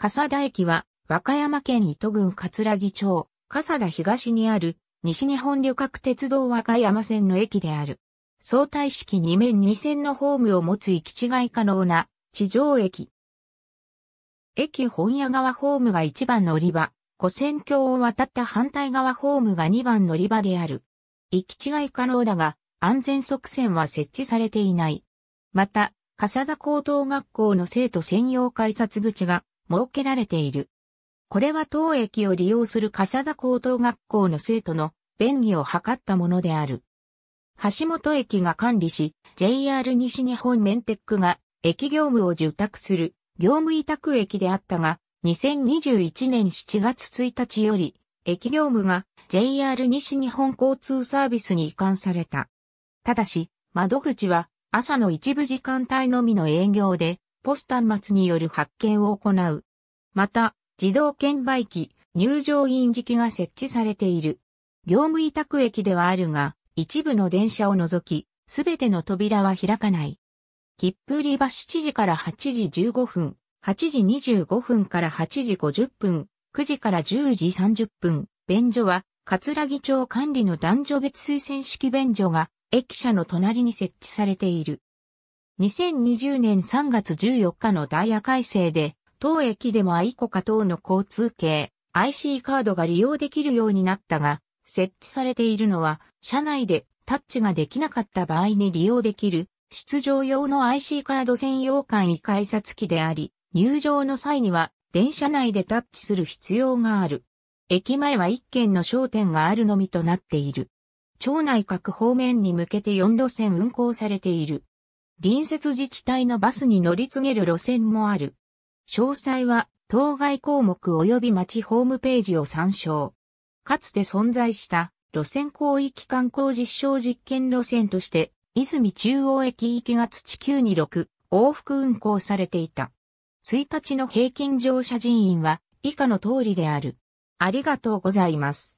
笠田駅は、和歌山県糸郡葛城町、笠田東にある、西日本旅客鉄道和歌山線の駅である。相対式2面2線のホームを持つ行き違い可能な、地上駅。駅本屋側ホームが1番乗り場、古線橋を渡った反対側ホームが2番乗り場である。行き違い可能だが、安全側線は設置されていない。また、笠田高等学校の生徒専用改札口が設けられている。これは当駅を利用する笠田高等学校の生徒の便宜を図ったものである。橋本駅が管理し、JR 西日本メンテックが駅業務を受託する業務委託駅であったが、2021年7月1日より、駅業務が JR 西日本交通サービスに移管された。ただし、窓口は朝の一部時間帯のみの営業で、ポス端末による発券を行う。また、自動券売機、入場印時機が設置されている。業務委託駅ではあるが、一部の電車を除き、すべての扉は開かない。切符売り場7時から8時15分、8時25分から8時50分、9時から10時30分、便所は、葛城町管理の男女別推薦式便所が、駅舎の隣に設置されている。2020年3月14日のダイヤ改正で、当駅でもアイコカ等の交通系 IC カードが利用できるようになったが、設置されているのは、車内でタッチができなかった場合に利用できる、出場用の IC カード専用簡易改札機であり、入場の際には電車内でタッチする必要がある。駅前は1軒の商店があるのみとなっている。町内各方面に向けて4路線運行されている。隣接自治体のバスに乗り継げる路線もある。詳細は、当該項目及び町ホームページを参照。かつて存在した路線広域観光実証実験路線として、泉中央駅行きが土9に6往復運行されていた。1日の平均乗車人員は以下の通りである。ありがとうございます。